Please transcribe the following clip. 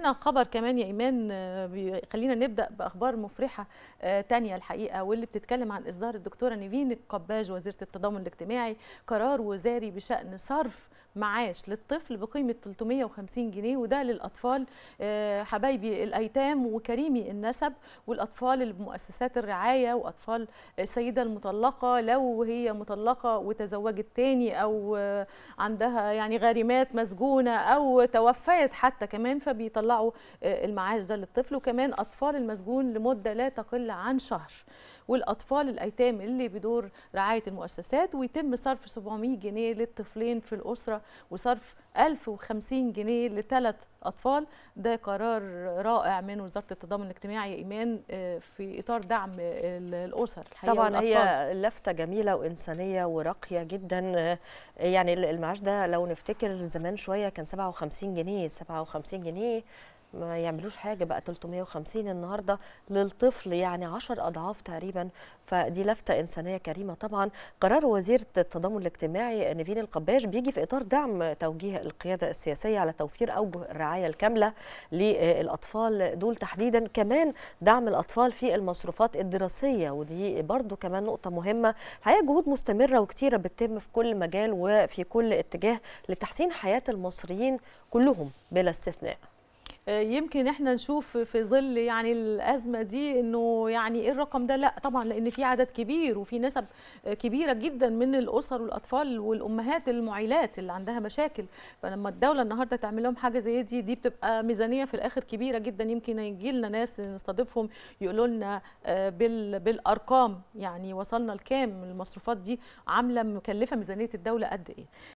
هنا خبر كمان يا ايمان آه، خلينا نبدا باخبار مفرحه آه، تانية الحقيقه واللي بتتكلم عن اصدار الدكتوره نيفين القباج وزيره التضامن الاجتماعي قرار وزاري بشان صرف معاش للطفل بقيمه 350 جنيه وده للاطفال آه، حبايبي الايتام وكريمي النسب والاطفال اللي الرعايه واطفال السيده المطلقه لو هي مطلقه وتزوجت تاني او عندها يعني غارمات مسجونه او توفيت حتى كمان فبيطلعوا آه، المعاش ده للطفل وكمان اطفال المسجون لمده لا تقل عن شهر والاطفال الايتام اللي بدور رعايه المؤسسات ويتم صرف 700 جنيه للطفلين في الاسره وصرف 1050 جنيه لثلاث اطفال ده قرار رائع من وزاره التضامن الاجتماعي ايمان آه، في اطار دعم الاسر الحقيقه طبعا والأطفال. هي لفته جميله وانسانيه وراقيه جدا آه، يعني المعاش ده لو نفتكر زمان شويه كان 57 جنيه 57 جنيه ما يعملوش حاجه بقى 350 النهارده للطفل يعني 10 اضعاف تقريبا فدي لفته انسانيه كريمه طبعا قرار وزير التضامن الاجتماعي نيفين القباش بيجي في اطار دعم توجيه القياده السياسيه على توفير اوجه الرعايه الكامله للاطفال دول تحديدا كمان دعم الاطفال في المصروفات الدراسيه ودي برده كمان نقطه مهمه الحقيقه جهود مستمره وكثيره بتتم في كل مجال وفي كل اتجاه لتحسين حياه المصريين كلهم بلا استثناء آه، يمكن احنا نشوف في ظل يعني الازمه دي انه يعني ايه الرقم ده لا طبعا لان في عدد كبير وفي نسب كبيره جدا من الاسر والاطفال والامهات المعيلات اللي عندها مشاكل فلما الدوله النهارده تعمل لهم حاجه زي دي دي بتبقى ميزانيه في الاخر كبيره جدا يمكن يجي لنا ناس نستضيفهم يقولوا لنا آه، بالارقام يعني وصلنا لكام المصروفات دي عامله مكلفه ميزانيه الدوله قد ايه